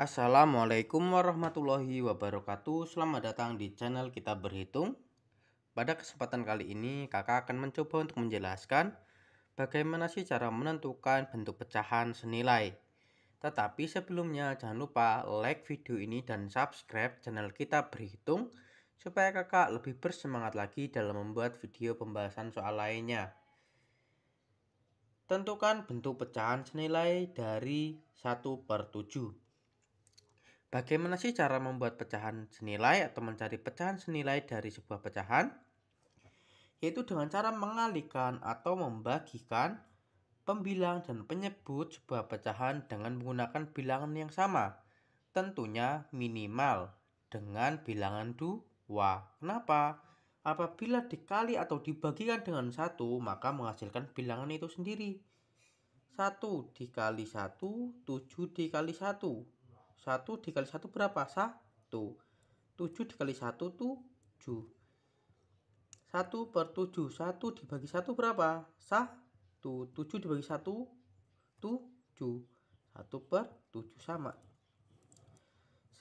Assalamualaikum warahmatullahi wabarakatuh Selamat datang di channel kita berhitung Pada kesempatan kali ini kakak akan mencoba untuk menjelaskan Bagaimana sih cara menentukan bentuk pecahan senilai Tetapi sebelumnya jangan lupa like video ini dan subscribe channel kita berhitung Supaya kakak lebih bersemangat lagi dalam membuat video pembahasan soal lainnya Tentukan bentuk pecahan senilai dari 1 per 7 Bagaimana sih cara membuat pecahan senilai atau mencari pecahan senilai dari sebuah pecahan? Yaitu dengan cara mengalihkan atau membagikan pembilang dan penyebut sebuah pecahan dengan menggunakan bilangan yang sama. Tentunya minimal dengan bilangan 2. Kenapa? Apabila dikali atau dibagikan dengan satu, maka menghasilkan bilangan itu sendiri. 1 dikali 1, 7 dikali 1. 1 dikali 1 berapa? 1 7 dikali 1 7 1 per 7 1 dibagi 1 berapa? 1 7 dibagi 1 7 1 per 7 sama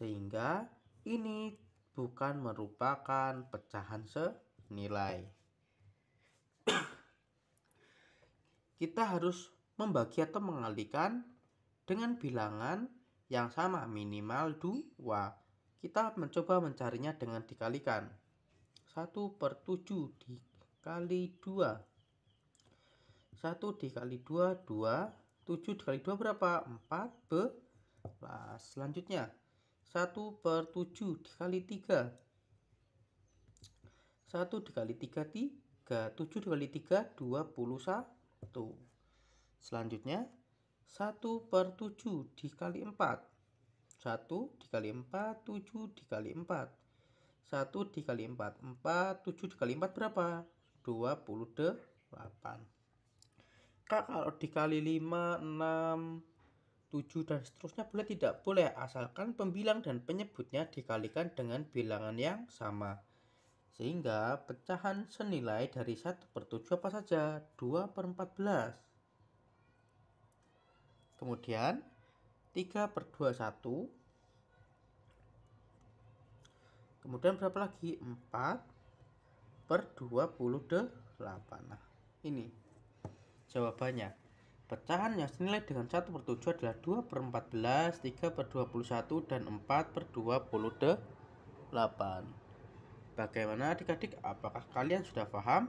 sehingga ini bukan merupakan pecahan senilai kita harus membagi atau mengalihkan dengan bilangan yang sama minimal 2. Kita mencoba mencarinya dengan dikalikan. 1 per 7 dikali 2. 1 dikali 2, 2. 7 dikali 2 berapa? 4 belas Selanjutnya, 1 per 7 dikali 3. 1 dikali 3, 3. 7 dikali 3, 21. Selanjutnya, 1 per 7 dikali 4. 1 dikali 4, 7 dikali 4. 1 dikali 4, 4. 7 dikali 4 berapa? 28. Kak, kalau dikali 5, 6, 7, dan seterusnya boleh tidak? Boleh, asalkan pembilang dan penyebutnya dikalikan dengan bilangan yang sama. Sehingga pecahan senilai dari 1 per 7 apa saja? 2 per 14. Kemudian 3 per 2 1. Kemudian berapa lagi? 4 per 28. Nah, ini jawabannya. Pecahan yang senilai dengan 1 per 7 adalah 2 per 14, 3 per 21, dan 4 per 28. Bagaimana adik-adik? Apakah kalian sudah paham?